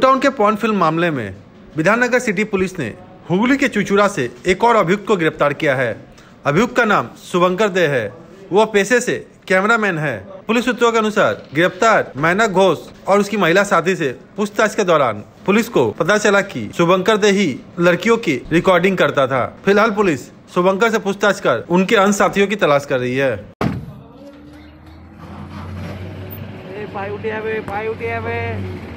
town के pawn film मामले में विधाननगर सिटी पुलिस ने हुगली के चुचुरा से एक और अभियुक्त को गिरफ्तार किया है अभियुक्त का नाम शुभंकर दे है वो पेशे से कैमरामैन है पुलिस सूत्रों के अनुसार गिरफ्तार मैना घोष और उसकी महिला साथी से पूछताछ के दौरान पुलिस को पता चला कि शुभंकर दे ही लड़कियों की रिकॉर्डिंग करता था फिलहाल पुलिस शुभंकर से पूछताछ कर उनके अन्य साथियों की तलाश कर रही है भाई उठे भाई उठे